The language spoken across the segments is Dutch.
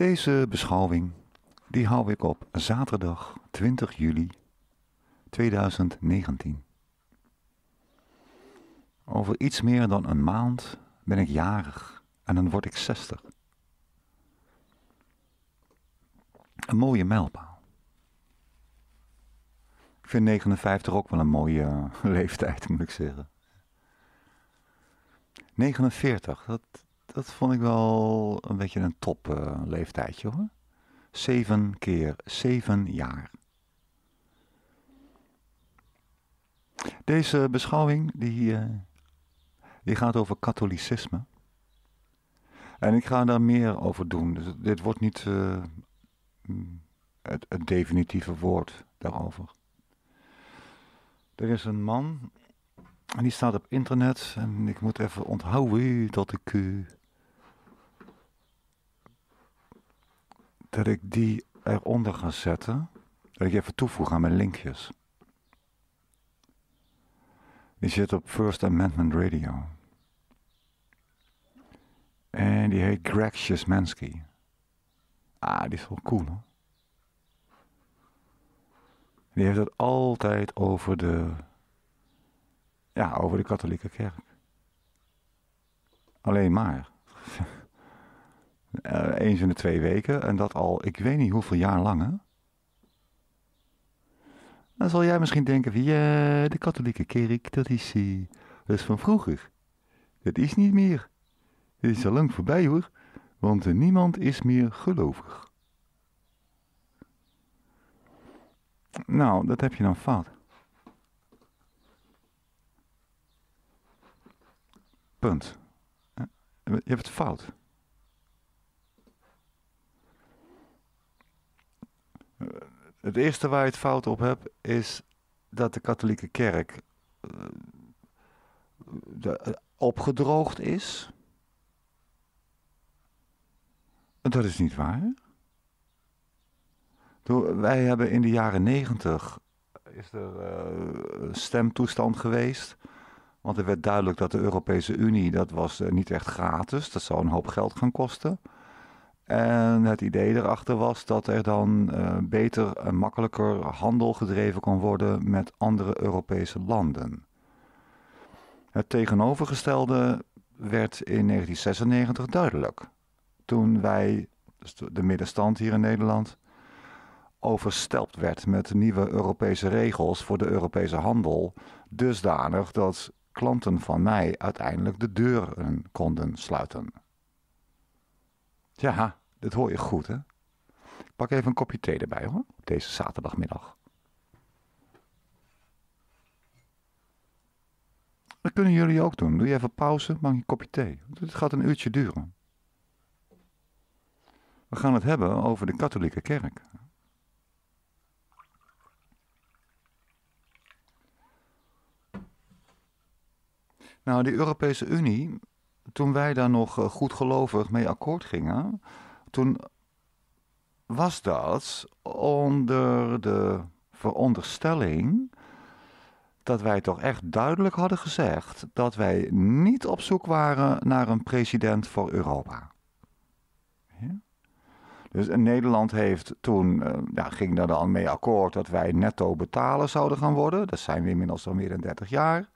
Deze beschouwing die hou ik op zaterdag 20 juli 2019. Over iets meer dan een maand ben ik jarig en dan word ik 60. Een mooie mijlpaal. Ik vind 59 ook wel een mooie eh, leeftijd, moet ik zeggen. 49, dat, dat vond ik wel een beetje een top uh, leeftijdje hoor. Zeven keer zeven jaar. Deze beschouwing die, uh, die gaat over katholicisme. En ik ga daar meer over doen. Dus dit wordt niet eh, het, definitieve woord daarover. Er is een man en die staat op internet. En ik moet even onthouden dat ik uh, dat ik die eronder ga zetten. Dat ik even toevoeg aan mijn linkjes. Die zit op First Amendment Radio. En die heet Greg Szymanski. Ah, die is wel cool hoor. Die heeft het altijd over de. Ja, over de katholieke kerk. Alleen maar. Eh, eens in de twee weken. En dat al, ik weet niet hoeveel jaar lang. Hè? Dan zal jij misschien denken van, ja, de katholieke kerk, dat is, uh, dat is van vroeger. Dat is niet meer. Dit is al lang voorbij hoor, want niemand is meer gelovig. Nou, dat heb je dan fout. Punt. Eh, je hebt het fout. Het eerste waar je het fout op hebt is dat de katholieke kerk eh, eh, opgedroogd is. Dat is niet waar. wij hebben in de jaren negentig eh, is er stemtoestand geweest. Want er werd duidelijk dat de Europese Unie, dat was niet echt gratis. Dat zou een hoop geld gaan kosten. En het idee erachter was dat er dan uh, beter en makkelijker handel gedreven kon worden met andere Europese landen. Het tegenovergestelde werd in 1996 duidelijk. Toen wij, dus de middenstand hier in Nederland, overstelpt werd met nieuwe Europese regels voor de Europese handel. Dusdanig dat klanten van mij uiteindelijk de deuren konden sluiten. Ja, dat hoor je goed, hè? pak even een kopje thee erbij, hoor. Deze zaterdagmiddag. Dat kunnen jullie ook doen. Doe je even pauze, maak een kopje thee. Het gaat een uurtje duren. We gaan het hebben over de katholieke kerk. Nou, de Europese Unie, toen wij daar nog eh, goed gelovig mee akkoord gingen, toen was dat onder de veronderstelling dat wij toch echt duidelijk hadden gezegd dat wij niet op zoek waren naar een president voor Europa. Ja? Dus Nederland heeft toen, eh, ja, ging daar dan mee akkoord dat wij netto betaler zouden gaan worden. Dat zijn we inmiddels al meer dan 30 jaar.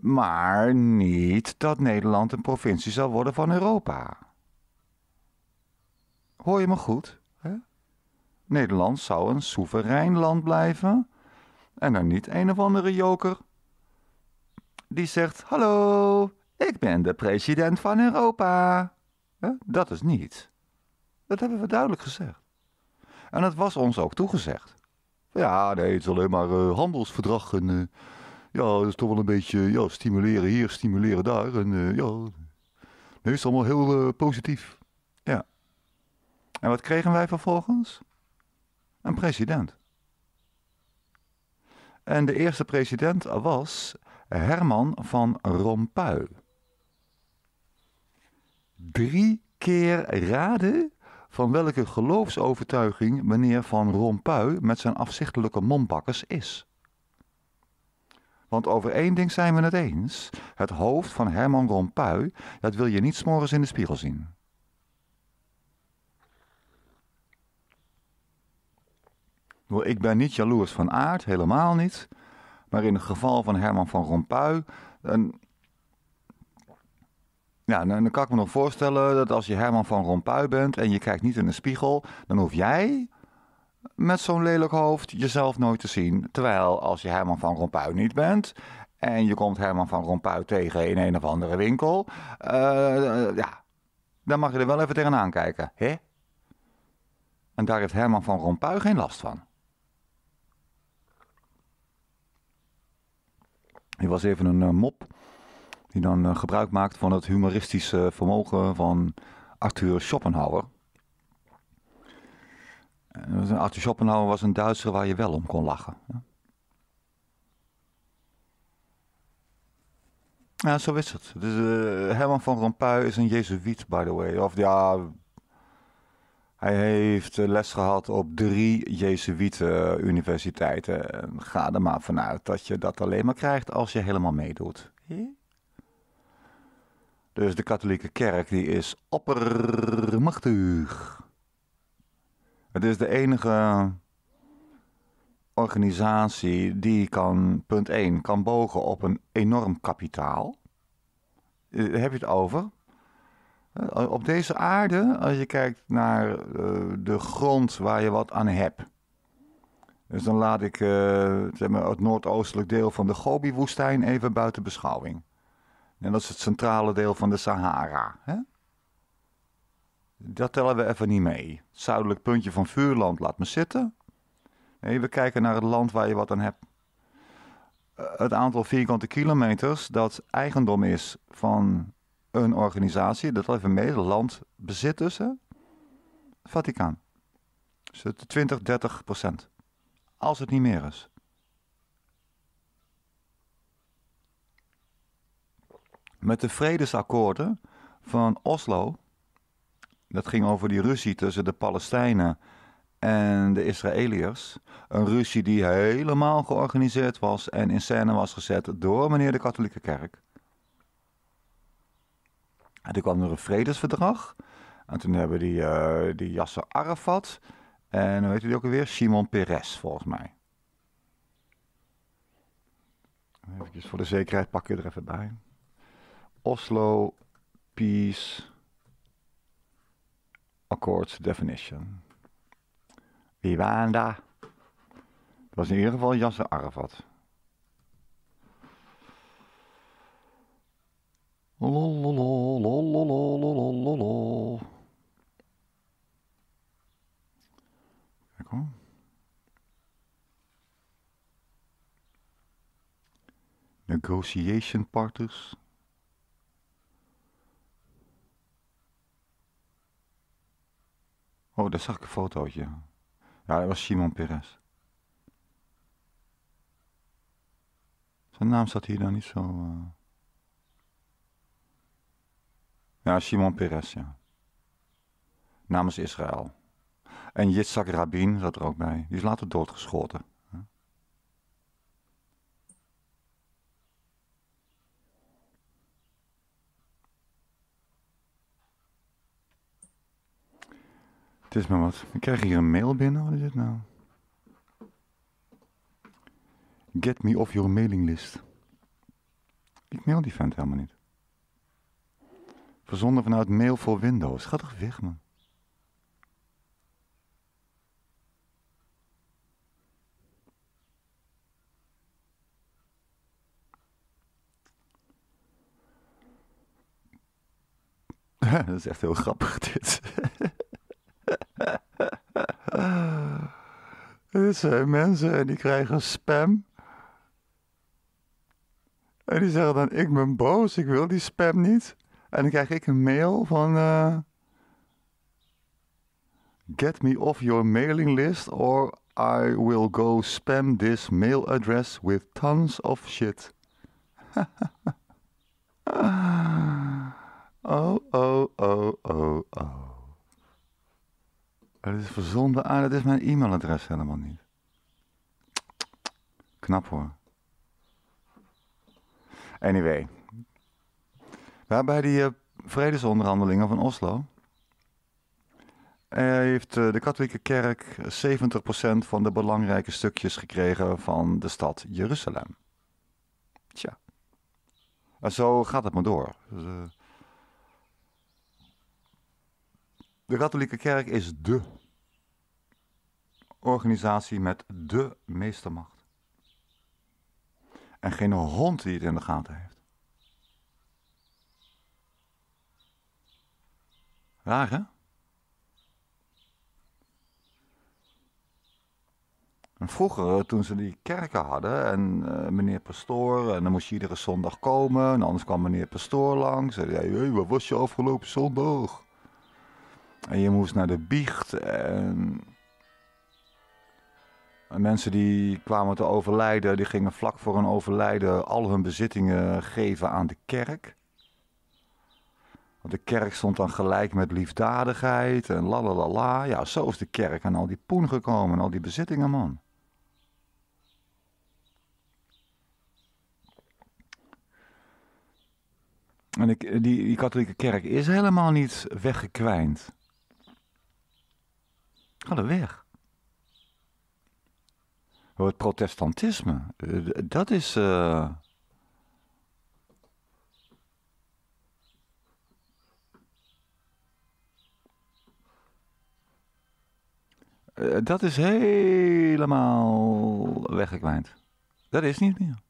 Maar niet dat Nederland een provincie zou worden van Europa. Hoor je me goed? Hè? Nederland zou een soeverein land blijven en dan niet een of andere joker die zegt: Hallo, ik ben de president van Europa. Hè? Dat is niet. Dat hebben we duidelijk gezegd. En dat was ons ook toegezegd. Ja, nee, het is alleen maar eh, handelsverdrag en eh, ja, dat is toch wel een beetje ja, stimuleren hier, stimuleren daar en eh, ja, nee, het is allemaal heel positief. Ja. En wat kregen wij vervolgens? Een president. En de eerste president was Herman van Rompuy. Drie keer raden van welke geloofsovertuiging meneer Van Rompuy met zijn afzichtelijke mondbakkers is. Want over één ding zijn we het eens. Het hoofd van Herman Rompuy, dat wil je niet s'morgens in de spiegel zien. Ik ben niet jaloers van aard, helemaal niet. Maar in het geval van Herman van Rompuy. ja, dan kan ik me nog voorstellen dat als je Herman van Rompuy bent en je kijkt niet in de spiegel, dan hoef jij met zo'n lelijk hoofd jezelf nooit te zien. Terwijl als je Herman van Rompuy niet bent en je komt Herman van Rompuy tegen in een of andere winkel, eh, ja, dan mag je er wel even tegenaan kijken. Hè? En daar heeft Herman van Rompuy geen last van. Die was even een eh, mop die dan eh, gebruik maakt van het humoristische vermogen van Arthur Schopenhauer. Eh, Arthur Schopenhauer was een Duitser waar je wel om kon lachen. Ja, zo is het. Dus, Herman van Rompuy is een Jezuïet, by the way. Of ja, hij heeft eh, les gehad op drie Jezuïte eh, universiteiten. Ga er maar vanuit dat je dat alleen maar krijgt als je helemaal meedoet. Dus de katholieke kerk die is oppermachtig. Het is de enige organisatie die kan, punt 1, kan bogen op een enorm kapitaal. Daar eh, heb je het over? Op deze aarde, als je kijkt naar eh, de grond waar je wat aan hebt. Dus dan laat ik eh, zeg maar, het noordoostelijk deel van de Gobi-woestijn even buiten beschouwing. En dat is het centrale deel van de Sahara. Hè? Dat tellen we even niet mee. Het zuidelijk puntje van vuurland laat me zitten. Nee, we kijken naar het land waar je wat aan hebt. Eh, het aantal vierkante kilometers dat eigendom is van een organisatie, dat even mee, land bezit tussen, Vaticaan. Dus 20, 30 procent. Als het niet meer is. Met de vredesakkoorden van Oslo, dat ging over die ruzie tussen de Palestijnen en de Israëliërs. Een ruzie die helemaal georganiseerd was en in scène was gezet door meneer de katholieke kerk. En toen kwam er een vredesverdrag. En toen hebben die, eh, die Yasser Arafat en hoe heet u ook alweer? Simon Peres, volgens mij. Even voor de zekerheid pak je er even bij. Oslo Peace Accords Definition. Wie waren daar? was in ieder geval Yasser Arafat. Lololololololololol. Kijk hoor. Negotiation partners. Oh, daar zag ik een fotootje. Ja, dat was Simon Perez. Zijn naam staat hier dan niet zo... Uh... Ja, Simon Peres, ja. Namens Israël. En Yitzhak Rabin zat er ook bij. Die is later doodgeschoten. Het is maar wat. Ik krijg hier een mail binnen. Wat is dit nou? Get me off your mailing list. Ik mail die vent helemaal niet. Verzonden vanuit mail voor Windows. Ga toch weg, man. Dat is echt heel grappig dit. Dit zijn mensen die krijgen spam. En die zeggen dan, ik ben boos, ik wil die spam niet. En dan krijg ik een mail van... Uh, Get me off your mailing list or I will go spam this mail address with tons of shit. oh, oh, oh, oh, oh. Het is verzonden aan, ah, dat is mijn e-mailadres helemaal niet. Knap hoor. Anyway. Maar bij die eh, vredesonderhandelingen van Oslo eh, heeft eh, de katholieke kerk 70% van de belangrijke stukjes gekregen van de stad Jeruzalem. Tja. En zo gaat het maar door. Dus, de katholieke kerk is dé organisatie met de meeste macht. En geen hond die het in de gaten heeft. hè? vroeger, eh, toen ze die kerken hadden en eh, meneer pastoor, en dan moest je iedere zondag komen, en anders kwam meneer pastoor langs, en zei, hey, waar was je afgelopen zondag? En je moest naar de biecht, en... mensen die kwamen te overlijden, die gingen vlak voor hun overlijden al hun bezittingen geven aan de kerk. Want de kerk stond dan gelijk met liefdadigheid en la. Ja, zo is de kerk aan al die poen gekomen en al die bezittingen, man. En die, die katholieke kerk is helemaal niet weggekwijnd. Ga weg. Het protestantisme, eh, dat is. Eh, Eh, dat is helemaal weggekwijnd. Dat is niet meer.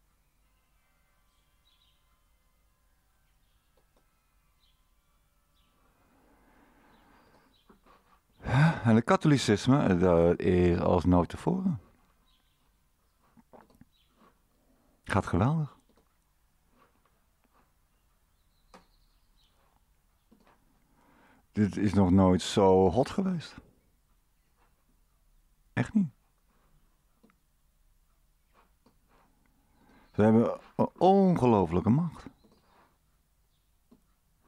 En het katholicisme, eh, dat is als nooit tevoren. Gaat geweldig. Dit is nog nooit zo hot geweest. Echt niet. Ze hebben een ongelofelijke macht.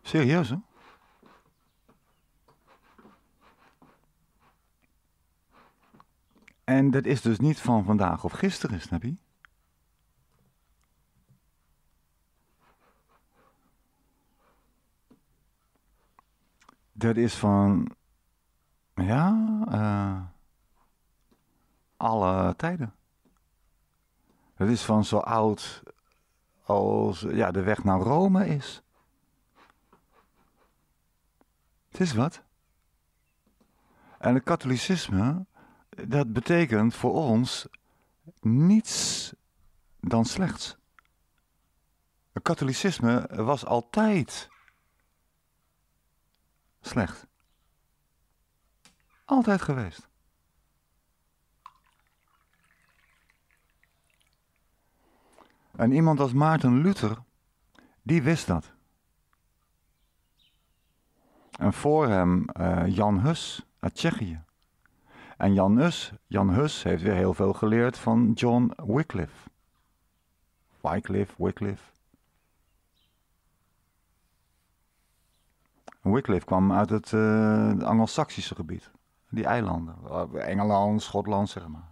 Serieus, hè? En dat is dus niet van vandaag of gisteren, snap Dat is van, ja, uh, alle tijden. Het is van zo oud als ja, de weg naar Rome is. Het is wat. En het katholicisme, dat betekent voor ons niets dan slechts. Het katholicisme was altijd slecht. Altijd geweest. En iemand als Maarten Luther, die wist dat. En voor hem eh, Jan Hus uit Tsjechië. En Jan Hus, Jan Hus heeft weer heel veel geleerd van John Wycliffe. Wycliffe, Wycliffe. Wycliffe kwam uit het uh, eh, Angelsaksische gebied, die eilanden. Eh, Engeland, Schotland, zeg maar.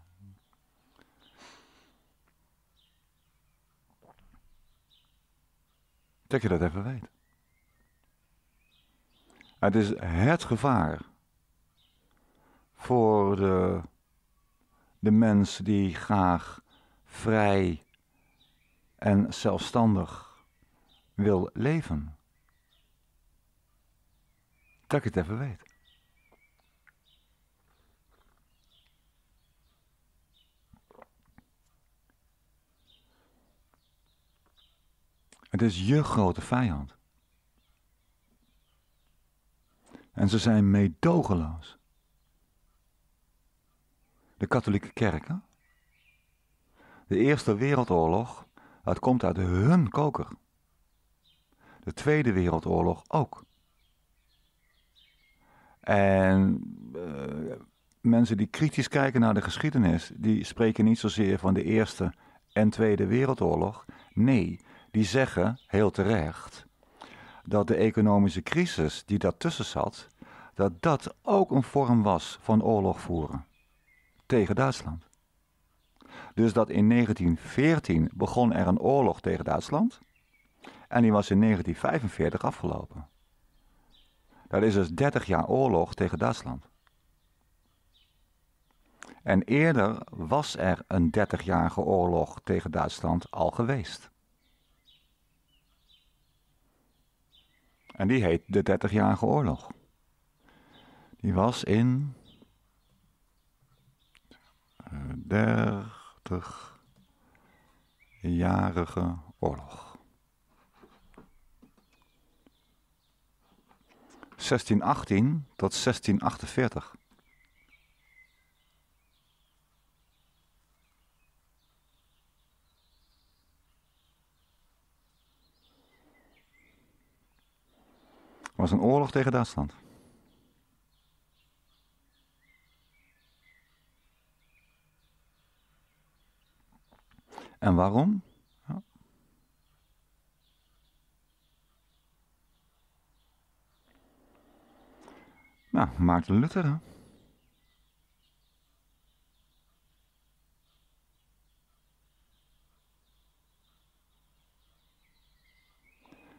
Dat je dat even weet. Het is het gevaar voor de, de mens die graag vrij en zelfstandig wil leven. Dat je het even weet. Het is je grote vijand. En ze zijn meedogenloos. De katholieke kerken. De Eerste Wereldoorlog, dat komt uit hun koker. De Tweede Wereldoorlog ook. En eh, mensen die kritisch kijken naar de geschiedenis, die spreken niet zozeer van de Eerste en Tweede Wereldoorlog. Nee, die zeggen, heel terecht, dat de economische crisis die daartussen zat, dat dat ook een vorm was van oorlog voeren tegen Duitsland. Dus dat in 1914 begon er een oorlog tegen Duitsland en die was in 1945 afgelopen. Dat is dus 30 jaar oorlog tegen Duitsland. En eerder was er een 30-jarige oorlog tegen Duitsland al geweest. En die heet de Dertigjarige Oorlog. Die was in. 30-jarige eh, oorlog. 1618 tot 1648. was een oorlog tegen Duitsland. En waarom? Ja. Nou, Maarten Luther. Hè?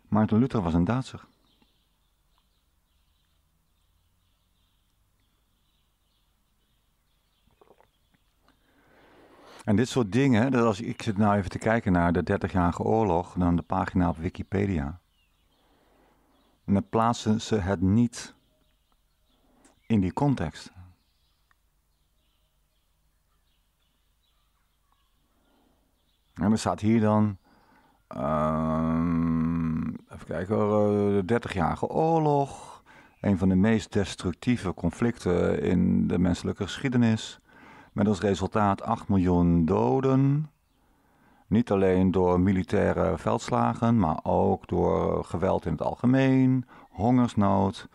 Maarten Luther was een Duitser. En dit soort dingen, dat als ik zit nou even te kijken naar de 30-jarige oorlog, dan de pagina op Wikipedia. En dan plaatsen ze het niet in die context. En er staat hier dan, ehm, even kijken, eh, de 30-jarige oorlog, een van de meest destructieve conflicten in de menselijke geschiedenis. Met als resultaat 8 miljoen doden. Niet alleen door militaire veldslagen, maar ook door geweld in het algemeen, hongersnood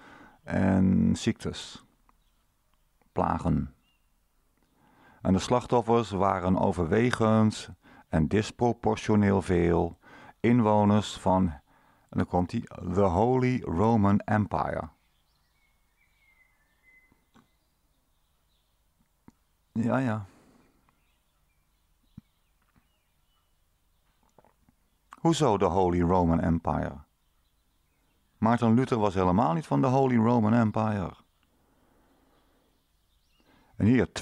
en ziektes, plagen. En de slachtoffers waren overwegend en disproportioneel veel inwoners van, en dan komt the Holy Roman Empire. Ja, ja. Hoezo de Holy Roman Empire? Maarten Luther was helemaal niet van de Holy Roman Empire. En hier 20%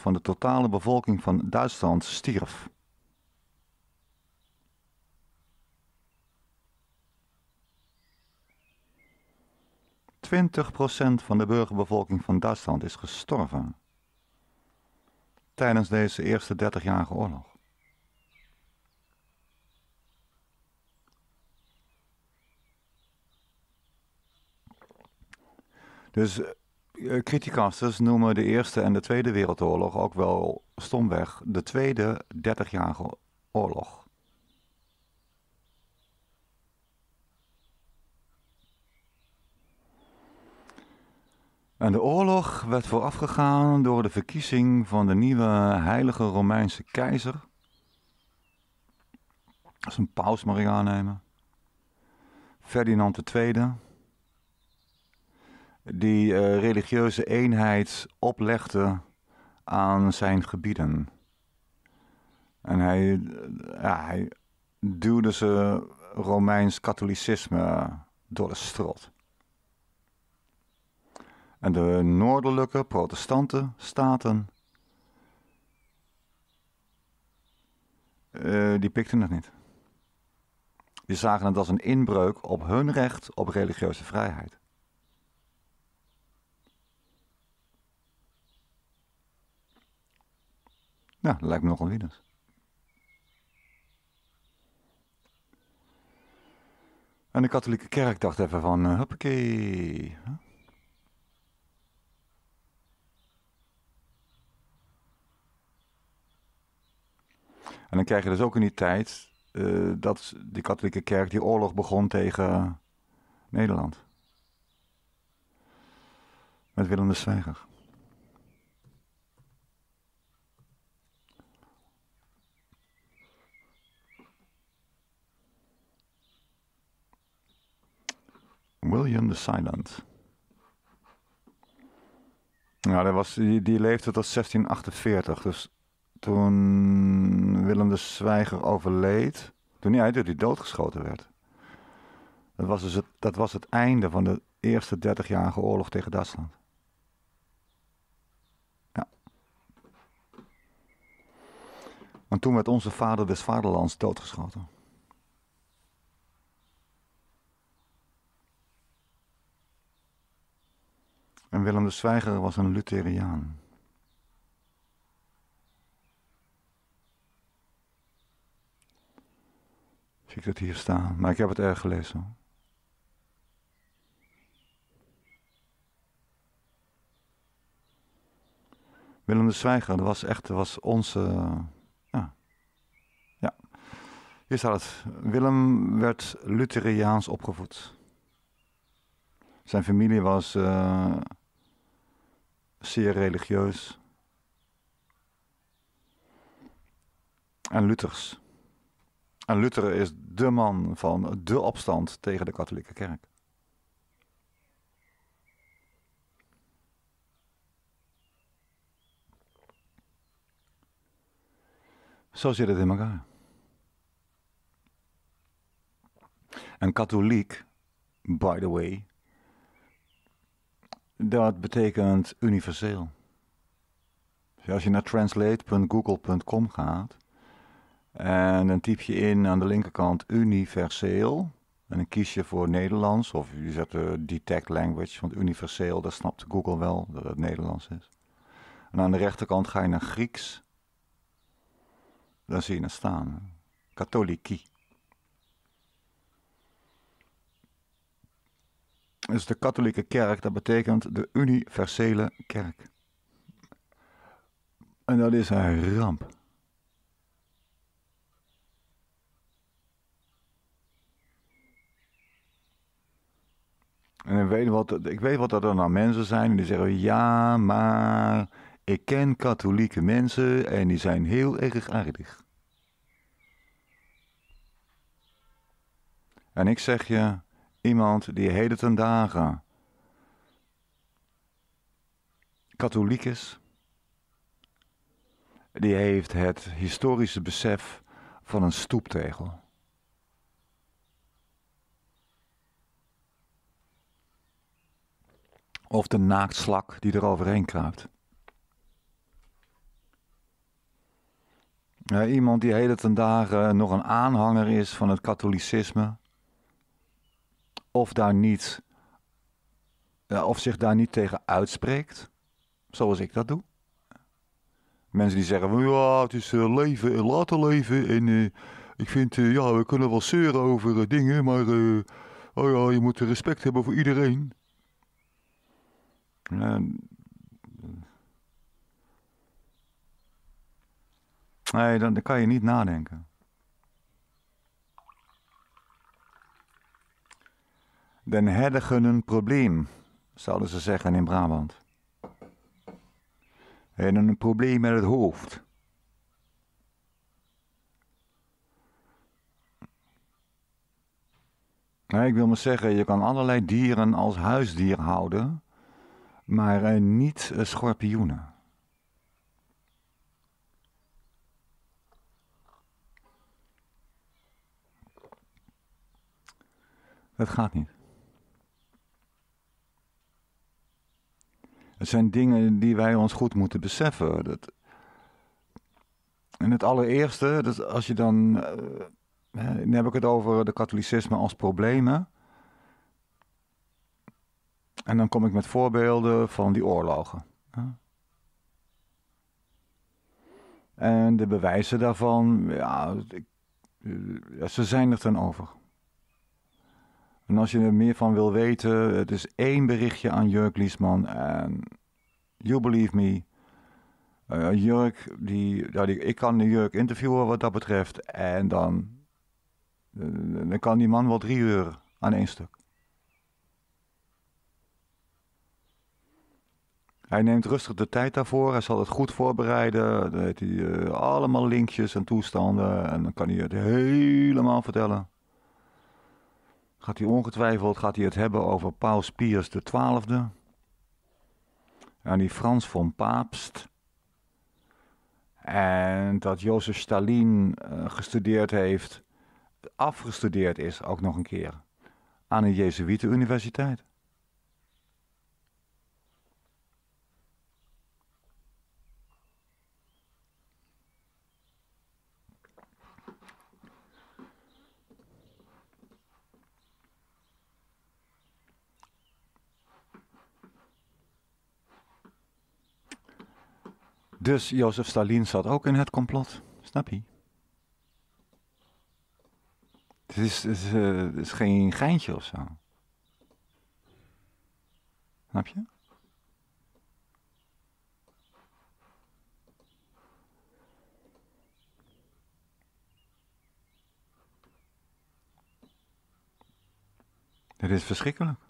van de totale bevolking van Duitsland stierf. ...20% van de burgerbevolking van Duitsland is gestorven tijdens deze eerste 30 oorlog? Dus uh, noemen de Eerste en de Tweede Wereldoorlog ook wel stomweg de Tweede 30 oorlog. En de oorlog werd voorafgegaan door de verkiezing van de nieuwe heilige Romeinse keizer. Als een paus mag ik aannemen. Ferdinand II. Die eh, religieuze eenheid oplegde aan zijn gebieden. En hij, eh, hij duwde ze Romeins katholicisme door de strot en de noordelijke protestante staten. Eh, die pikten het niet. Die zagen het als een inbreuk op hun recht op religieuze vrijheid. Nou, dat lijkt me nogal winst. En de katholieke kerk dacht even van, uh, En dan krijg je dus ook in die tijd eh, dat de katholieke kerk die oorlog begon tegen Nederland. Met Willem de Zwijger. William the Silent. Nou, dat was, die, die leefde tot 1648, dus toen Willem de Zwijger overleed, toen hij, hij doodgeschoten werd. Dat was, dus het, dat was het einde van de eerste 30-jarige oorlog tegen Duitsland. Ja. Want toen werd onze vader des vaderlands doodgeschoten. En Willem de Zwijger was een Lutheriaan. zie ik dat hier staan. Maar ik heb het erg gelezen. Willem de Zwijger, dat was echt dat was onze. Eh, ja. ja. Hier staat het. Willem werd Lutheriaans opgevoed. Zijn familie was eh, zeer religieus. En Luthers. En Luther is de man van de opstand tegen de katholieke kerk. Zo zit het in elkaar. Een katholiek, by the way, dat betekent universeel. Dus als je naar translate.google.com gaat, en dan typ je in aan de linkerkant universeel. En dan kies je voor Nederlands of je zet eh, de detect language, want universeel, dat snapt Google wel dat het Nederlands is. En aan de rechterkant ga je naar Grieks. Dan zie je het staan. Dat Dus de katholieke kerk, dat betekent de universele kerk. En dat is een ramp. weet wat, ik weet wat dat er aan mensen zijn die zeggen: ja, maar ik ken katholieke mensen en die zijn heel erg aardig. En ik zeg je, iemand die heden ten dagen katholiek is, die heeft het historische besef van een stoeptegel. of de naaktslak die er overheen kruipt. Ja, iemand die heden ten dagen eh, nog een aanhanger is van het katholicisme, of, daar niet, eh, of zich daar niet tegen uitspreekt, zoals ik dat doe. Mensen die zeggen van ja, het is eh, leven en laten leven. En ik vind, ja, we kunnen wel zeuren over dingen, maar oh ja, je moet respect hebben voor iedereen. Ehm, nee, dan, kan je niet nadenken. Den herdigen een probleem, zouden ze zeggen in Brabant. En een probleem met het hoofd. Nee, ik wil maar zeggen, je kan allerlei dieren als huisdier houden maar eh, niet eh, schorpioenen. Het gaat niet. Het zijn dingen die wij ons goed moeten beseffen. Dat... En het allereerste, dat als je dan. dan eh, heb ik het over de katholicisme als problemen. En dan kom ik met voorbeelden van die oorlogen. En de bewijzen daarvan, ja, ze zijn er ten over. En als je er meer van wil weten, het is één berichtje aan Jurk Liesman. En you believe me. Eh, Jurk, die, die, ik kan Jurk interviewen wat dat betreft. En dan, eh, dan kan die man wel drie uur aan één stuk. Hij neemt rustig de tijd daarvoor. Hij zal het goed voorbereiden. Dan heeft hij eh, allemaal linkjes en toestanden. En dan kan hij het helemaal vertellen. Gaat hij ongetwijfeld gaat hij het hebben over Paus Pius XII. En die Frans van Paapst. En dat Jozef Stalin eh, gestudeerd heeft. Afgestudeerd is ook nog een keer. Aan een universiteit. Dus Jozef Stalin zat ook in het complot. Snap je? Het is, het is, eh, is geen geintje of zo. Snap je? Het is verschrikkelijk.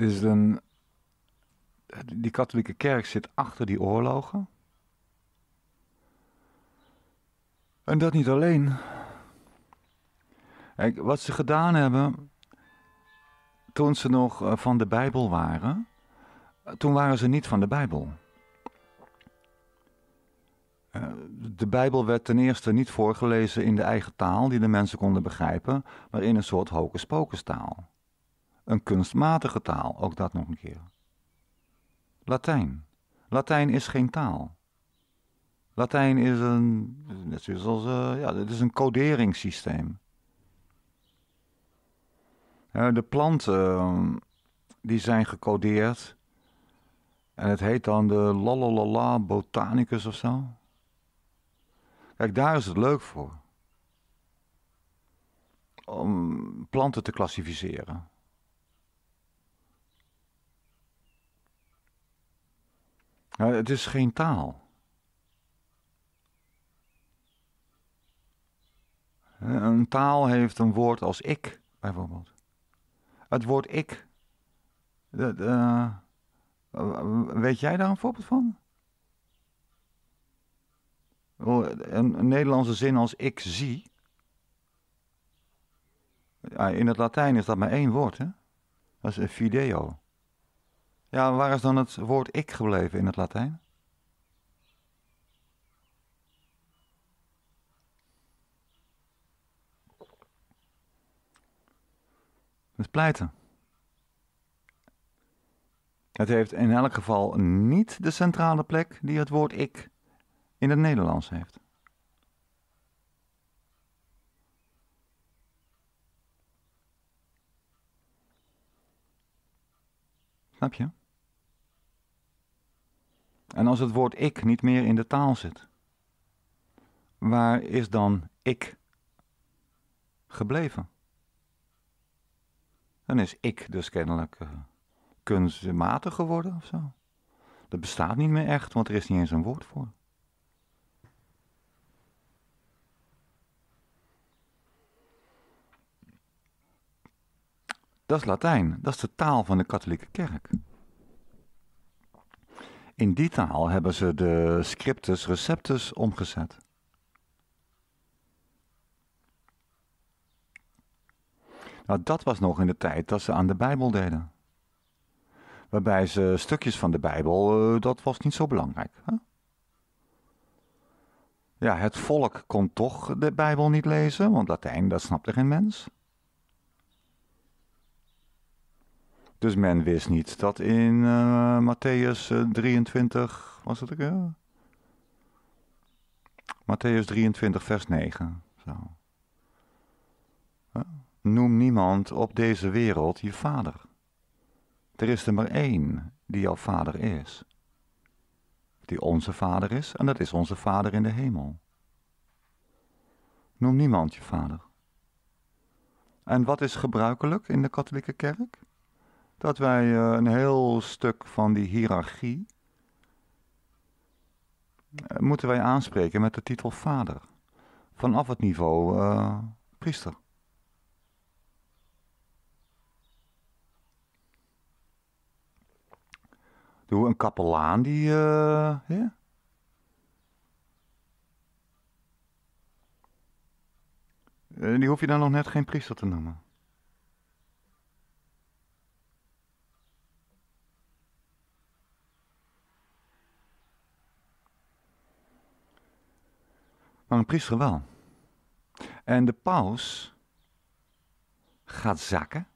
is een. Die katholieke kerk zit achter die oorlogen. En dat niet alleen. Kijk, wat ze gedaan hebben. toen ze nog eh, van de Bijbel waren. Eh, toen waren ze niet van de Bijbel. Eh, de Bijbel werd ten eerste niet voorgelezen in de eigen taal die de mensen konden begrijpen, maar in een soort hocus-pocus taal. Een kunstmatige taal, ook dat nog een keer. Latijn. Latijn is geen taal. Latijn is een, net zoals, eh, ja, het is een coderingssysteem. Eh, de planten, ehm, die zijn gecodeerd. En het heet dan de lalalala botanicus of zo. Kijk, daar is het leuk voor. Om planten te klassificeren. Nou, het is geen taal. Een taal heeft een woord als ik, bijvoorbeeld. Het woord ik. Eh, weet jij daar een voorbeeld van? Een, een Nederlandse zin als ik zie. In het Latijn is dat maar één woord, hè? Dat is video. Ja, waar is dan het woord ik gebleven in het Latijn? Het pleiten. Het heeft in elk geval niet de centrale plek die het woord ik in het Nederlands heeft. Snap je? En als het woord ik niet meer in de taal zit, waar is dan ik gebleven? Dan is ik dus kennelijk eh, kunstmatig geworden of zo. Dat bestaat niet meer echt, want er is niet eens een woord voor. Dat is Latijn, dat is de taal van de katholieke kerk in die taal hebben ze de scriptus receptus omgezet. Nou, dat was nog in de tijd dat ze aan de Bijbel deden. Waarbij ze stukjes van de Bijbel, eh, dat was niet zo belangrijk. Hè? Ja, het volk kon toch de Bijbel niet lezen, want Latijn, dat snapte geen mens. Dus men wist niet dat in uh, Matthäus 23, eh, was het ook? Uh? Matthäus 23, vers 9. Zo. Noem niemand op deze wereld je vader. Er is er maar één die jouw vader is. Die onze vader is, en dat is onze vader in de hemel. Noem niemand je vader. En wat is gebruikelijk in de katholieke kerk? dat wij eh, een heel stuk van die hiërarchie eh, moeten wij aanspreken met de titel vader. Vanaf het niveau eh, priester. Doe een kapelaan die. Uh, Die hoef je dan nog net geen priester te noemen. Maar een priester wel. En de paus gaat zakken.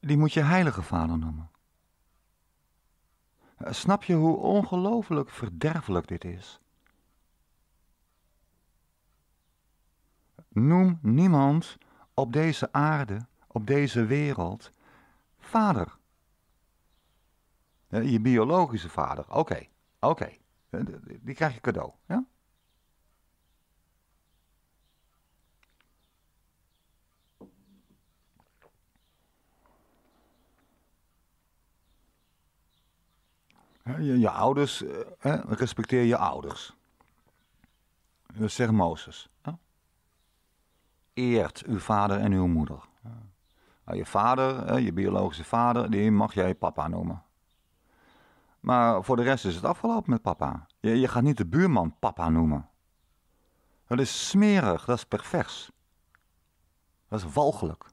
Die moet je heilige vader noemen. Snap je hoe ongelooflijk verderfelijk dit is? Noem niemand op deze aarde, op deze wereld, vader. Je biologische vader, oké. Oké, eh, die krijg je cadeau, ja? Je, je ouders, eh, hè? respecteer je ouders. Dat zegt Mozes. Hè? Eert uw vader en uw moeder. Nou, je vader, je biologische vader, die mag jij papa noemen. Maar voor de rest is het afgelopen met papa. Je, je gaat niet de buurman papa noemen. Dat is smerig, dat is pervers. Dat is walgelijk.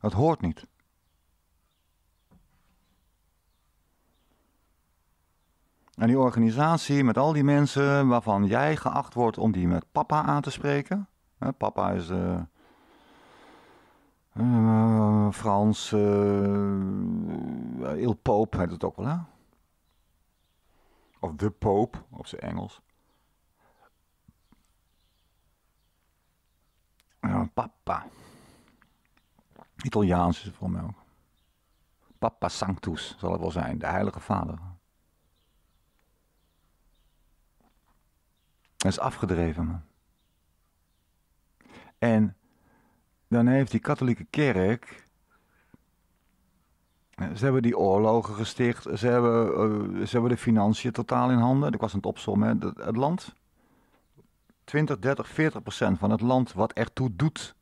Dat hoort niet. En die organisatie met al die mensen waarvan jij geacht wordt om die met papa aan te spreken. Papa is de uh, Frans, eh, eh, Il Pope heet het ook wel, hè? Of de Pope, op zijn Engels. papa. Italiaans is het voor mij ook. Papa Sanctus zal het wel zijn, de Heilige Vader. Hij is afgedreven, man. En dan heeft die katholieke kerk. Eh, ze hebben die oorlogen gesticht. Ze hebben, eh, ze hebben de financiën totaal in handen. Ik was aan het opzommen. Het, het land. 20, 30, 40 procent van het land wat ertoe doet.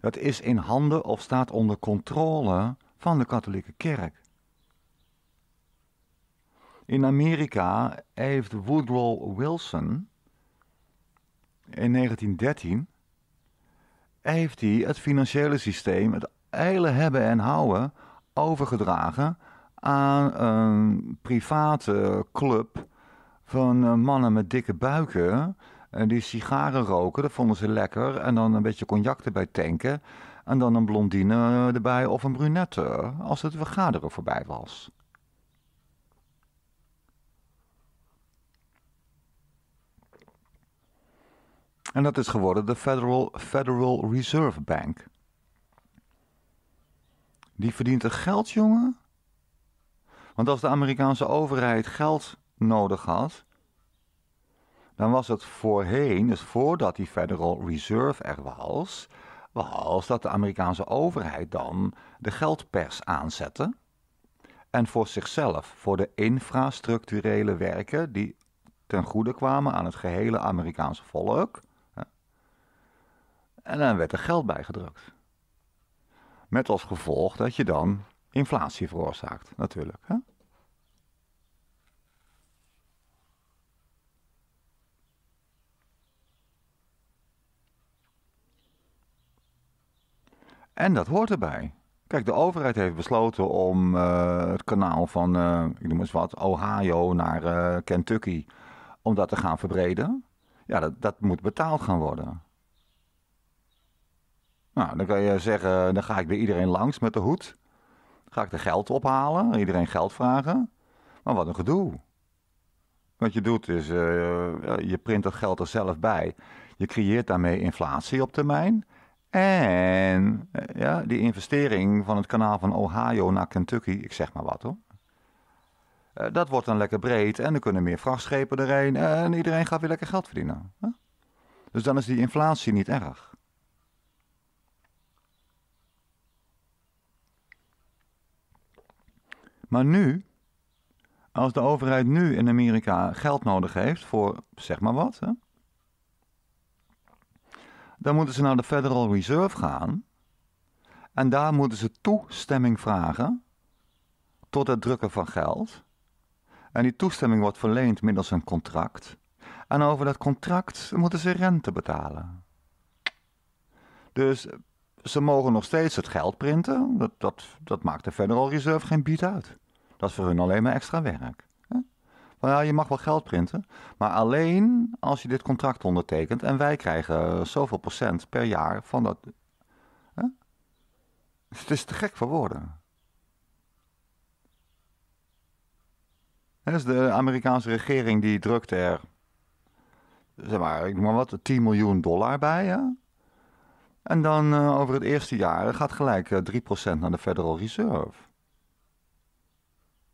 Dat is in handen of staat onder controle van de katholieke kerk. In Amerika heeft Woodrow Wilson in 1913 heeft hij het financiële systeem, het hele hebben en houden, overgedragen aan een private club van eh, mannen met dikke buiken. Eh, die sigaren roken, dat vonden ze lekker. En dan een beetje cognac erbij tanken. En dan een blondine erbij of een brunette, als het vergaderen voorbij was. En dat is geworden de Federal, Federal Reserve Bank. Die verdient er geld, jongen? Want als de Amerikaanse overheid geld nodig had, dan was het voorheen, dus voordat die Federal Reserve er was, was dat de Amerikaanse overheid dan de geldpers aanzette. En voor zichzelf, voor de infrastructurele werken die ten goede kwamen aan het gehele Amerikaanse volk, en dan werd er geld bijgedrukt. Met als gevolg dat je dan inflatie veroorzaakt, natuurlijk. Hè? En dat hoort erbij. Kijk, de overheid heeft besloten om eh, het kanaal van, eh, ik noem eens wat, Ohio naar eh, Kentucky, om dat te gaan verbreden. Ja, dat, dat moet betaald gaan worden. Nou, dan kan je zeggen, dan ga ik bij iedereen langs met de hoed. Ga ik de geld ophalen, iedereen geld vragen. Maar wat een gedoe. Wat je doet is, eh, eh, je print dat geld er zelf bij. Je creëert daarmee inflatie op termijn. En eh, ja, die investering van het kanaal van Ohio naar Kentucky, ik zeg maar wat hoor. dat wordt dan lekker breed en er kunnen meer vrachtschepen erheen en iedereen gaat weer lekker geld verdienen. Dus dan is die inflatie niet erg. Maar nu, als de overheid nu in Amerika geld nodig heeft voor zeg maar wat, hè, dan moeten ze naar de Federal Reserve gaan en daar moeten ze toestemming vragen tot het drukken van geld. En die toestemming wordt verleend middels een contract. En over dat contract moeten ze rente betalen. Dus ze mogen nog steeds het geld printen. Dat, dat, dat maakt de Federal Reserve geen bied uit. Dat is voor hun alleen maar extra werk. Van ja, je mag wel geld printen, maar alleen als je dit contract ondertekent en wij krijgen zoveel procent per jaar van dat. Hè? Dus het is te gek voor woorden. de Amerikaanse regering die drukt er, zeg maar, ik noem maar wat, 10 miljoen dollar bij. Hè? En dan uh, over het eerste jaar gaat gelijk 3% eh, naar de Federal Reserve.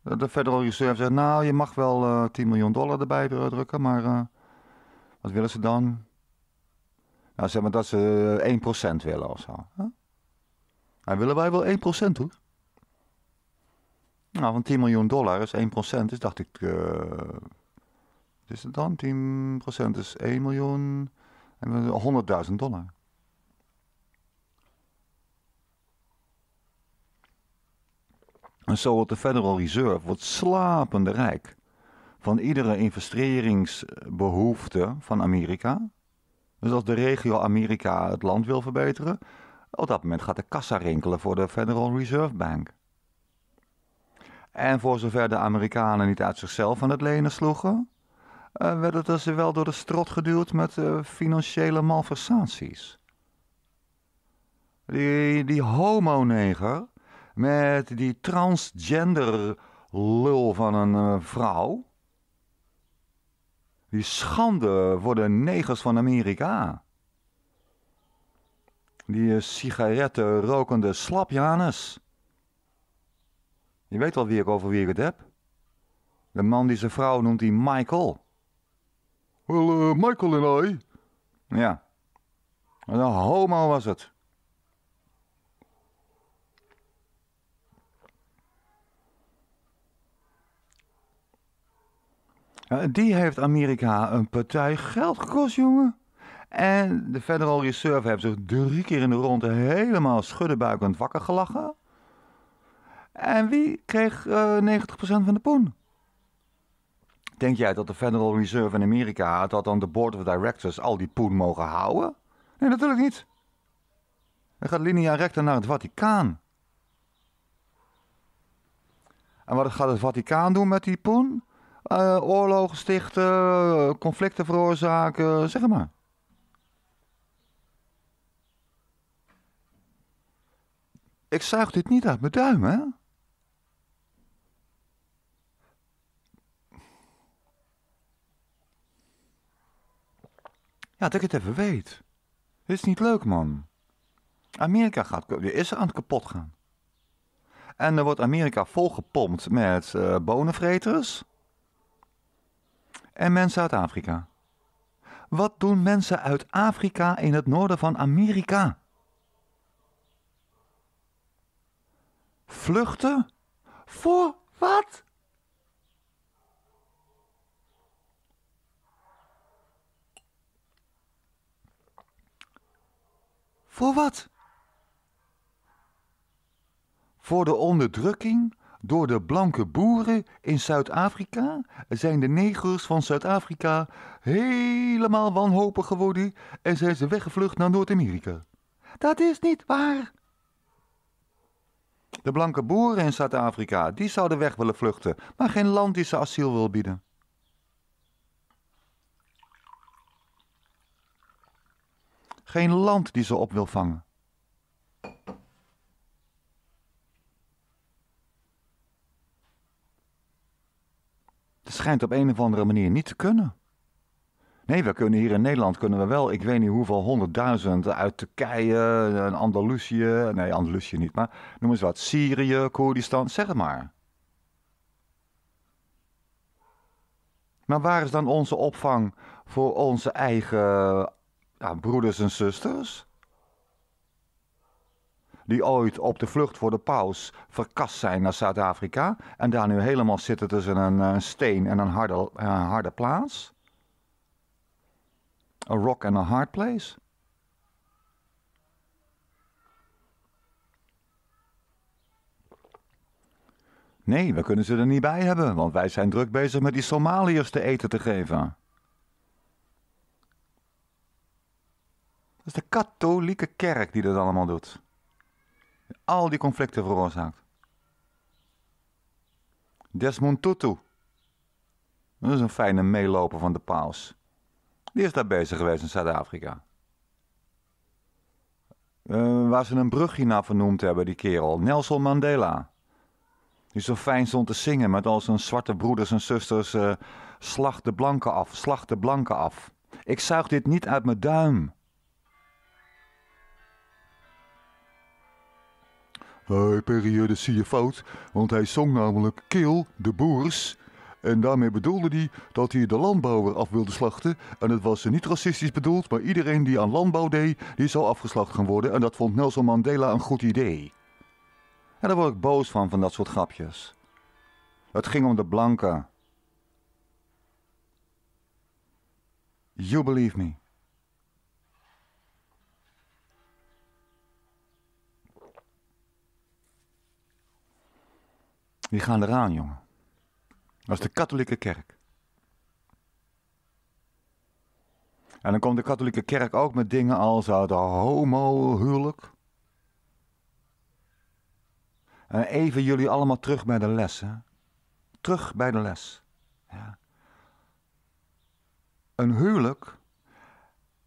De Federal Reserve zegt, nou, je mag wel uh, eh, 10 miljoen dollar erbij drukken, maar wat willen ze dan? Nou, zeg maar dat ze 1% willen of zo. En willen wij wel 1% hoor? Nou, van 10 miljoen dollar is 1%, dus dacht ik, wat is het dan? 10% is 1 miljoen, en 100.000 dollar. En zo wordt de Federal Reserve wordt slapende rijk van iedere investeringsbehoefte van Amerika. Dus als de regio Amerika het land wil verbeteren, op dat moment gaat de kassa rinkelen voor de Federal Reserve Bank. En voor zover de Amerikanen niet uit zichzelf aan het lenen sloegen, eh, werden ze dus wel door de strot geduwd met eh, financiële malversaties. Die, die homo-neger met die transgender lul van een eh, vrouw. Die schande voor de negers van Amerika. Die eh, sigaretten rokende slapjanus. Je weet wel wie ik over wie ik het heb. De man die zijn vrouw noemt die Michael. Wel eh, Michael en I. Ja. Een homo was het. Eh, die heeft Amerika een partij geld gekost, jongen. En de Federal Reserve heeft zich drie keer in de ronde helemaal schuddenbuikend wakker gelachen. En wie kreeg 90% eh, van de poen? Denk jij dat de Federal Reserve in Amerika, dat dan de Board of Directors al die poen mogen houden? Nee, natuurlijk niet. Hij gaat linea recta naar het Vaticaan. En wat gaat het Vaticaan doen met die poen? uh, oorlogen stichten, conflicten veroorzaken, zeg maar. Ik zuig dit niet uit mijn duim, hè? Ja, dat ik het even weet. Dit is niet leuk, man. Amerika gaat, is aan het kapot gaan. En dan wordt Amerika volgepompt met uh, bonenvreters en mensen uit Afrika. Wat doen mensen uit Afrika in het noorden van Amerika? Vluchten? Voor wat? Voor wat? Voor de onderdrukking door de blanke boeren in Zuid-Afrika zijn de negers van Zuid-Afrika helemaal wanhopig geworden en zijn ze weggevlucht naar Noord-Amerika. Dat is niet waar. De blanke boeren in Zuid-Afrika, die zouden weg willen vluchten, maar geen land die ze asiel wil bieden. Geen land die ze op wil vangen. schijnt op een of andere manier niet te kunnen. Nee, we kunnen hier in Nederland kunnen we wel, ik weet niet hoeveel, honderdduizend uit Turkije, eh, Andalusië, nee, Andalusië niet, maar noem eens wat, Syrië, Koerdistan, zeg het maar. Maar waar is dan onze opvang voor onze eigen broeders en zusters? die ooit op de vlucht voor de paus verkast zijn naar Zuid-Afrika en daar nu helemaal zitten tussen een, eh, een steen en een harde, een eh, harde plaats? A rock and a hard place? Nee, we kunnen ze er niet bij hebben, want wij zijn druk bezig met die Somaliërs te eten te geven. Dat is de katholieke kerk die dat allemaal doet al die conflicten veroorzaakt. Desmond Tutu. Dat is een fijne meeloper van de paus. Die is daar bezig geweest in Zuid-Afrika. Eh, waar ze een brugje naar vernoemd hebben, die kerel. Nelson Mandela. Die zo fijn stond te zingen met al zijn zwarte broeders en zusters. Uh, eh, slacht de blanken af, slacht de blanken af. Ik zuig dit niet uit mijn duim. Hij eh, periode zie je fout, want hij zong namelijk Kill de Boers. En daarmee bedoelde hij dat hij de landbouwer af wilde slachten. En het was niet racistisch bedoeld, maar iedereen die aan landbouw deed, die zou afgeslacht gaan worden. En dat vond Nelson Mandela een goed idee. En daar word ik boos van, van dat soort grapjes. Het ging om de blanken. You believe me. Die gaan eraan, jongen. Dat is de katholieke kerk. En dan komt de katholieke kerk ook met dingen als uit eh, de homohuwelijk. En even jullie allemaal terug bij de les, hè? Terug bij de les. Ja. Een huwelijk,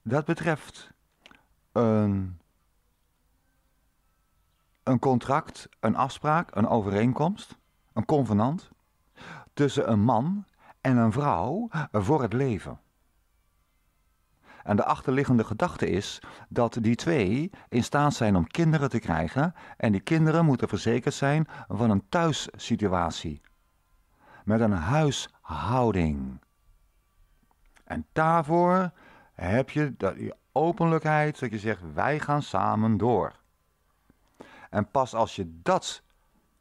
dat betreft een, een contract, een afspraak, een overeenkomst een convenant, tussen een man en een vrouw voor het leven. En de achterliggende gedachte is dat die twee in staat zijn om kinderen te krijgen en die kinderen moeten verzekerd zijn van een thuissituatie, met een huishouding. En daarvoor heb je die openlijkheid dat je zegt wij gaan samen door. En pas als je dat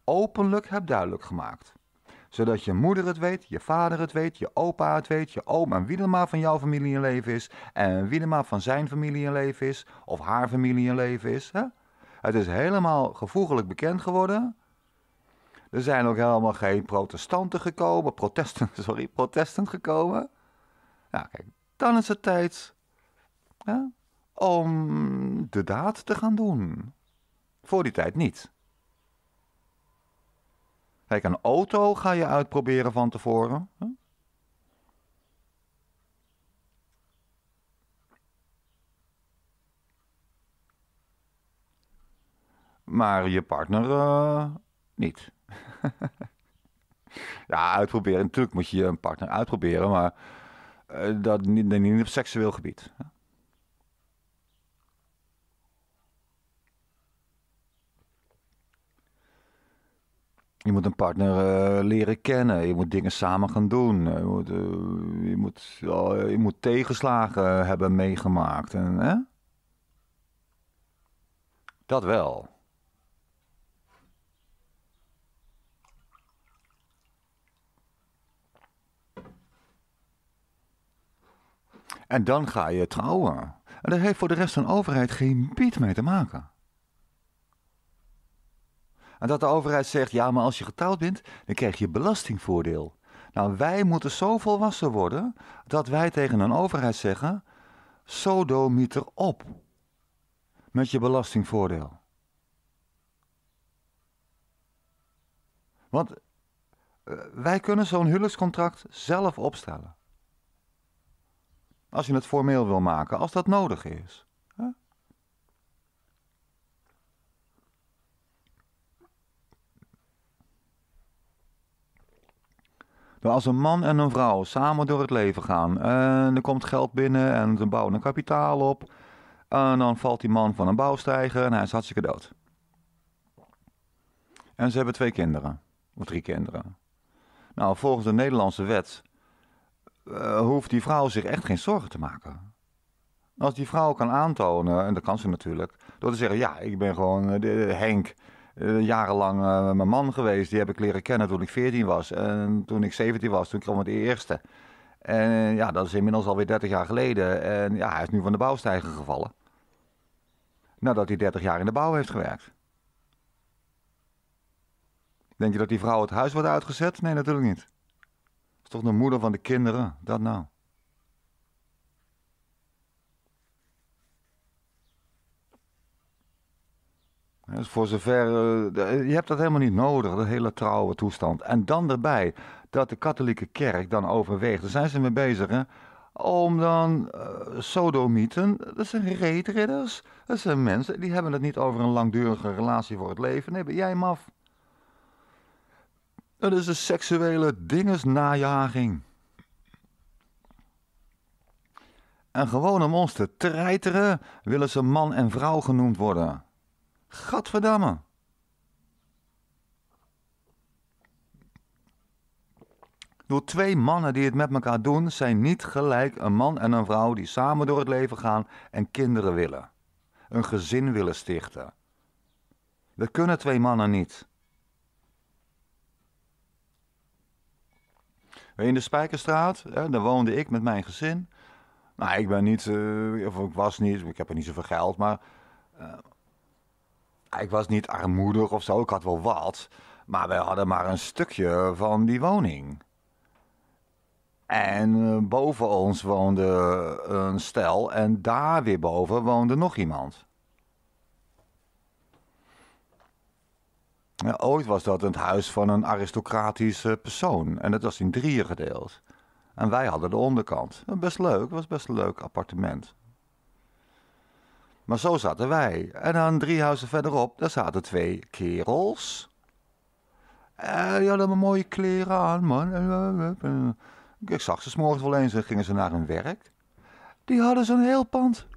openlijk heb duidelijk gemaakt. Zodat je moeder het weet, je vader het weet, je opa het weet, je oom en wie er maar van jouw familie in leven is. En wie er maar van zijn familie in leven is, of haar familie in leven is. Hè? Het is helemaal gevoegelijk bekend geworden. Er zijn ook helemaal geen protestanten gekomen, protesten, sorry, protesten gekomen. Nou, kijk, dan is het tijd hè, om de daad te gaan doen. Voor die tijd niet. Kijk, een auto ga je uitproberen van tevoren. Maar je partner eh, niet. ja, uitproberen. Natuurlijk moet je een partner uitproberen, maar eh, dat niet, niet op seksueel gebied. Hè? Je moet een partner eh, leren kennen. Je moet dingen samen gaan doen. Eh, je moet, eh, je moet, je moet tegenslagen hebben meegemaakt. En, hè? Dat wel. En dan ga je trouwen. En dat heeft voor de rest van de overheid geen bied mee te maken. En dat de overheid zegt, ja, maar als je getrouwd bent, dan krijg je belastingvoordeel. Nou, wij moeten zo volwassen worden dat wij tegen een overheid zeggen, sodomieter op met je belastingvoordeel. Want eh, wij kunnen zo'n huwelijkscontract zelf opstellen. Als je het formeel wil maken, als dat nodig is. als een man en een vrouw samen door het leven gaan en er komt geld binnen en ze bouwen een kapitaal op. En dan valt die man van een bouwstijger en hij is hartstikke dood. En ze hebben twee kinderen, of drie kinderen. Nou, volgens de Nederlandse wet eh, hoeft die vrouw zich echt geen zorgen te maken. Als die vrouw kan aantonen, en dat kan ze natuurlijk, door te zeggen: Ja, ik ben gewoon uh, Henk eh, jarenlang eh, mijn man geweest. Die heb ik leren kennen toen ik 14 was. En toen ik 17 was, toen kwam het eerste. En eh, ja, dat is inmiddels alweer 30 jaar geleden. En ja, hij is nu van de bouwstijger gevallen. Nadat hij 30 jaar in de bouw heeft gewerkt. Denk je dat die vrouw het huis wordt uitgezet? Nee, natuurlijk niet. is toch de moeder van de kinderen? Dat nou. Dus voor zover, eh, je hebt dat helemaal niet nodig, dat hele trouwe toestand. En dan erbij dat de katholieke kerk dan overweegt, daar zijn ze mee bezig, hè, om dan uh, sodomieten, dat zijn reetridders, dat zijn mensen, die hebben het niet over een langdurige relatie voor het leven. Nee, ben jij af. Dat is een seksuele dingesnajaging. En gewoon om ons te treiteren willen ze man en vrouw genoemd worden. Gadverdamme. Door twee mannen die het met elkaar doen, zijn niet gelijk een man en een vrouw die samen door het leven gaan en kinderen willen. Een gezin willen stichten. Dat kunnen twee mannen niet. In de Spijkerstraat, hè, daar woonde ik met mijn gezin. Nou, ik ben niet, eh, of ik was niet, ik heb er niet zoveel geld, maar eh, ik was niet armoedig of zo, ik had wel wat. Maar wij hadden maar een stukje van die woning. En eh, boven ons woonde een stel en daar weer boven woonde nog iemand. Ja, ooit was dat het huis van een aristocratische persoon en dat was in drieën gedeeld. En wij hadden de onderkant. Best leuk, het was best een leuk appartement. Maar zo zaten wij. En dan drie huizen verderop, daar zaten twee kerels. Eh, die hadden mooie kleren aan, man. Eh, eh, Ik zag ze s'morgens wel eens en gingen ze naar hun werk. Die hadden zo'n heel pand.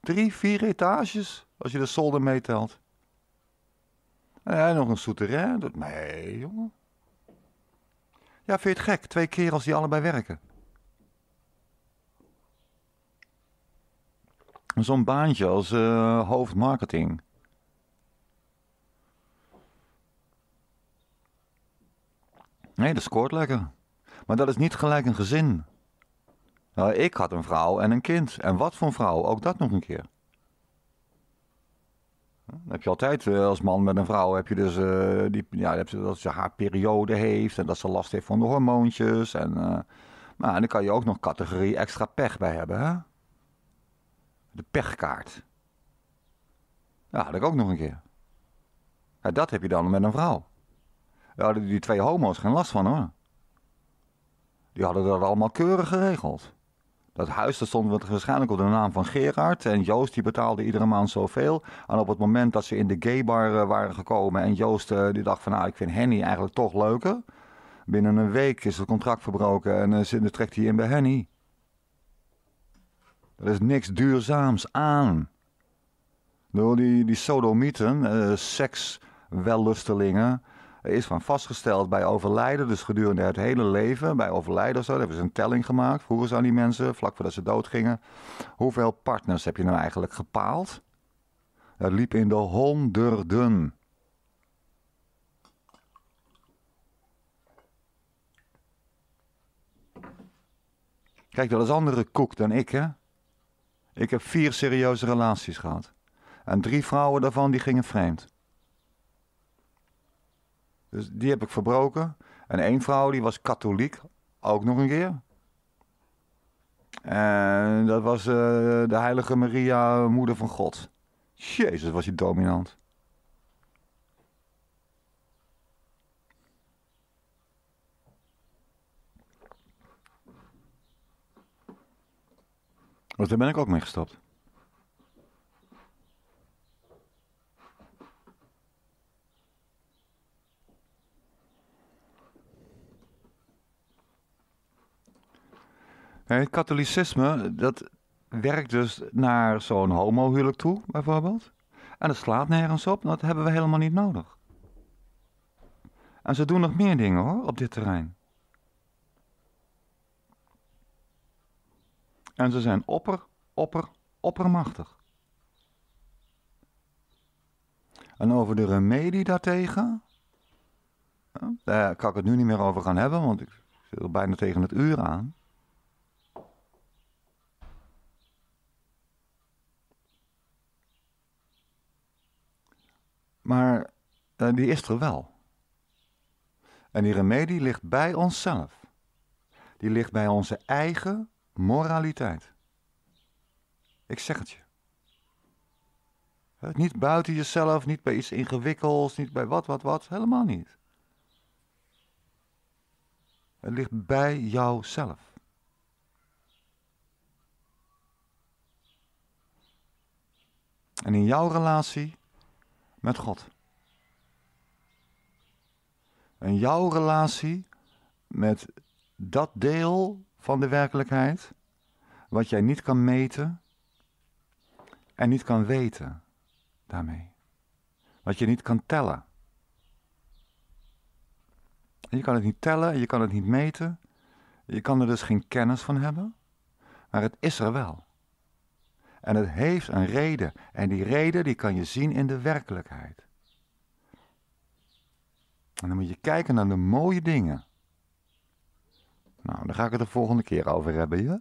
Drie, vier etages, als je de zolder meetelt. En nog een souterrain. Nee, jongen. Ja, vind je het gek? Twee kerels die allebei werken. zo'n baantje als uh, hoofdmarketing. Nee, dat scoort lekker. Maar dat is niet gelijk een gezin. Nou, ik had een vrouw en een kind. En wat voor vrouw? Ook dat nog een keer. Dan hm, heb je altijd eh, als man met een vrouw, heb je dus eh, die, ja, dat ze haar periode heeft en dat ze last heeft van de hormoontjes. En, maar nou, dan kan je ook nog categorie extra pech bij hebben. Hè? De pechkaart. Ja, dat ook nog een keer. Ja, dat heb je dan met een vrouw. Daar hadden die twee homo's geen last van hoor. Die hadden dat allemaal keurig geregeld. Dat huis dat stond waarschijnlijk op de naam van Gerard. En Joost die betaalde iedere maand zoveel. En op het moment dat ze in de gaybar eh, waren gekomen. En Joost eh, die dacht van nou ik vind Henny eigenlijk toch leuker. Binnen een week is het contract verbroken en eh, ze trekt hij in bij Henny. Er is niks duurzaams aan. Door die, die sodomieten, uh, eh, sekswellustelingen, is van vastgesteld bij overlijden. Dus gedurende het hele leven, bij overlijden of zo, hebben ze een telling gemaakt. Vroegen ze aan die mensen, vlak voordat ze doodgingen. Hoeveel partners heb je nou eigenlijk gepaald? Dat liep in de honderden. Kijk, dat is andere koek dan ik, hè? Ik heb vier serieuze relaties gehad. En drie vrouwen daarvan die gingen vreemd. Dus die heb ik verbroken. En één vrouw die was katholiek, ook nog een keer. En dat was eh, de heilige Maria, moeder van God. Jezus, was je dominant. Want daar ben ik ook mee gestopt. Het katholicisme, dat werkt dus naar zo'n homohuwelijk toe, bijvoorbeeld. En dat slaat nergens op, dat hebben we helemaal niet nodig. En ze doen nog meer dingen hoor, op dit terrein. En ze zijn opper, opper, oppermachtig. En over de remedie daartegen, daar kan ik het nu niet meer over gaan hebben, want ik zit bijna tegen het uur aan. Maar eh, die is er wel. En die remedie ligt bij onszelf. Die ligt bij onze eigen Moraliteit. Ik zeg het je. Niet buiten jezelf, niet bij iets ingewikkelds, niet bij wat, wat, wat. Helemaal niet. Het ligt bij jouzelf. En in jouw relatie met God. En jouw relatie met dat deel van de werkelijkheid, wat jij niet kan meten en niet kan weten daarmee. Wat je niet kan tellen. je kan het niet tellen, je kan het niet meten, je kan er dus geen kennis van hebben, maar het is er wel. En het heeft een reden. En die reden die kan je zien in de werkelijkheid. En dan moet je kijken naar de mooie dingen. Nou, daar ga ik het de volgende keer over hebben, ja?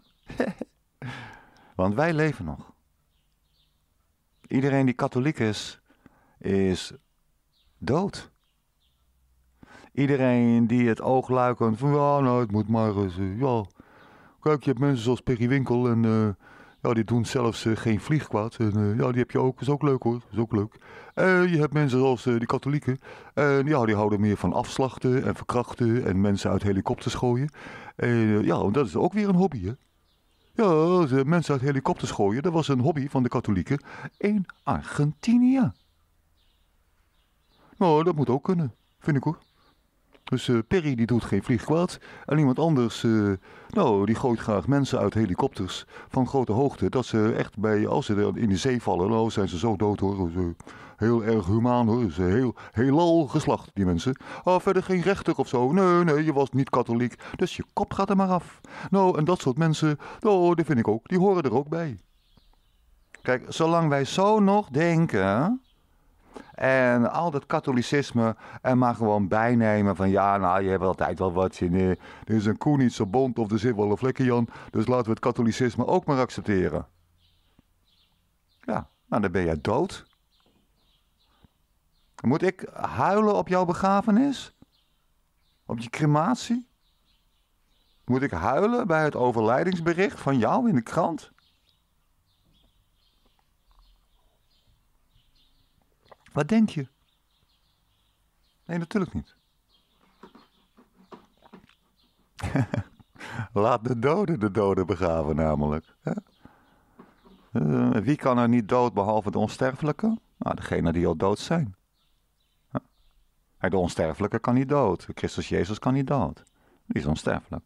Want wij leven nog. Iedereen die katholiek is, is dood. Iedereen die het oog luikend van ja, nou, het moet maar eens. Eh, ja. Kijk, je hebt mensen zoals Perry Winkel en eh, ja, die doen zelfs eh, geen vliegkwaad. En, eh, ja, die heb je ook. Is ook leuk hoor. Is ook leuk. En eh, je hebt mensen zoals die katholieken. En ja, die houden meer van afslachten en verkrachten en mensen uit helikopters gooien. En ja, dat is ook weer een hobby hè. Ja, mensen uit helikopters gooien, dat was een hobby van de katholieken in Argentinië. Nou, dat moet ook kunnen, vind ik hoor. Dus eh, Perry die doet geen vlieg En iemand anders, eh, nou, die gooit graag mensen uit helikopters van grote hoogte. Dat ze echt bij, als ze in de zee vallen, nou zijn ze zo dood hoor. Heel erg humaan hoor. Ze heel, heelal geslacht, die mensen. Ah, verder geen rechter of zo. Nee, nee, je was niet katholiek. Dus je kop gaat er maar af. Nou, en dat soort mensen, nou, die vind ik ook. Die horen er ook bij. Kijk, zolang wij zo nog denken en al dat katholicisme en maar gewoon bijnemen van ja, nou je hebt altijd wel wat je. Er is een koe niet zo bont of er zit wel een vlekje aan. Dus laten we het katholicisme ook maar accepteren. Ja, nou dan ben jij dood. Moet ik huilen op jouw begrafenis? Op je crematie? Moet ik huilen bij het overlijdingsbericht van jou in de krant? Wat denk je? Nee, natuurlijk niet. Laat de doden de doden begraven, namelijk. Eh, wie kan er niet dood behalve de onsterfelijke? Nou, degene die al dood zijn. De onsterfelijke kan niet dood. Christus Jezus kan niet dood. Die is onsterfelijk.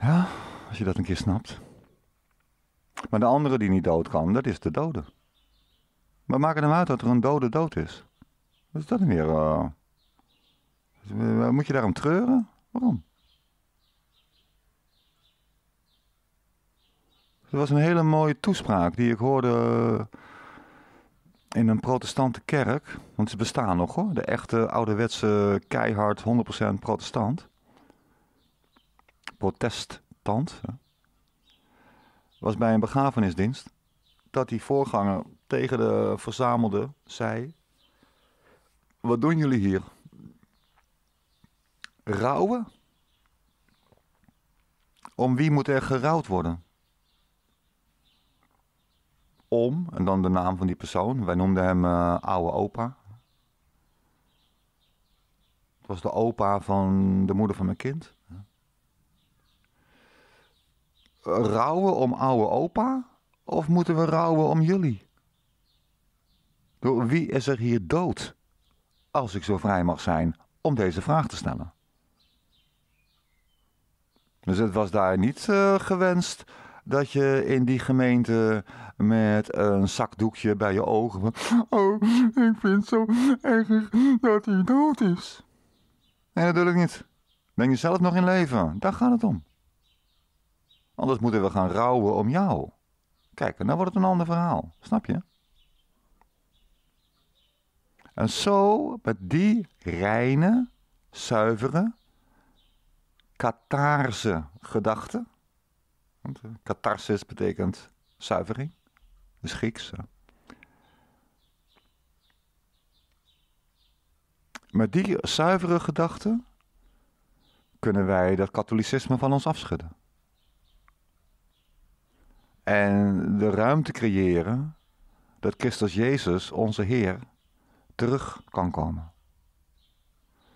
Ja, als je dat een keer snapt. Maar de andere die niet dood kan, dat is de dode. Wat maakt het hem uit dat er een dode dood is? Wat is dat nou weer? Eh? Eh, moet je daarom treuren? Waarom? Er was een hele mooie toespraak die ik hoorde eh, in een protestante kerk. Want ze bestaan nog hoor. De echte ouderwetse keihard 100% protestant. Protestant. Was bij een begrafenisdienst. Dat die voorganger tegen de verzamelde zei: Wat doen jullie hier? Rouwen? Om wie moet er gerouwd worden? Om, en dan de naam van die persoon. Wij noemden hem uh, oude opa. Het was de opa van de moeder van mijn kind. Rouwen om oude opa? Of moeten we rouwen om jullie? wie is er hier dood? Als ik zo vrij mag zijn om deze vraag te stellen. Dus het was daar niet eh, gewenst dat je in die gemeente met een zakdoekje bij je ogen. oh, ik vind het zo erg dat hij dood is. Nee, natuurlijk niet. Ben je zelf nog in leven? Daar gaat het om. Anders moeten we gaan rouwen om jou. Kijk, dan wordt het een ander verhaal. Snap je? En zo met die reine, zuivere, katharse gedachten. Want eh, betekent zuivering. Dat is Grieks. Met die zuivere gedachten kunnen wij dat katholicisme van ons afschudden. En de ruimte creëren dat Christus Jezus, onze Heer, terug kan komen.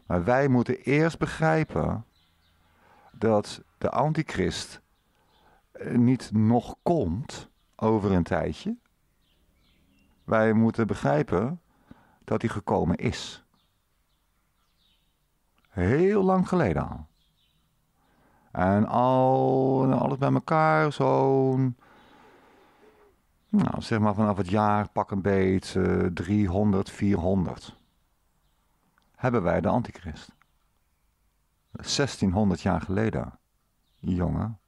Maar wij moeten eerst begrijpen dat de antichrist eh, niet nog komt over een tijdje. Wij moeten begrijpen dat hij gekomen is. Heel lang geleden al. En al, alles bij elkaar, zo'n nou, zeg maar vanaf het jaar pak een beet uh, 300, 400. Hebben wij de antichrist. 1600 jaar geleden, jongen.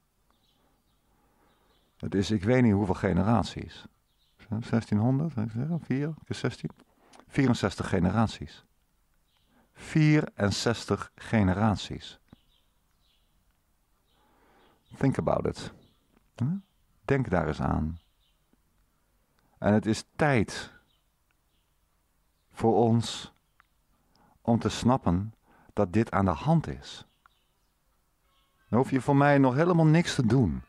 Het is, ik weet niet hoeveel generaties. 1600, 4 16. 64 generaties. 64 generaties. Think about it. Denk daar eens aan. En het is tijd voor ons om te snappen dat dit aan de hand is. Dan hoef je voor mij nog helemaal niks te doen.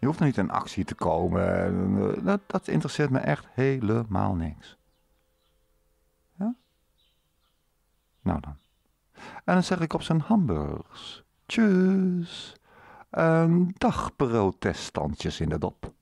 Je hoeft nog niet in actie te komen. Dat, dat interesseert me echt helemaal niks. Ja? Nou dan. En dan zeg ik op zijn hamburgers. Tjus. En dag protestantjes in de dop.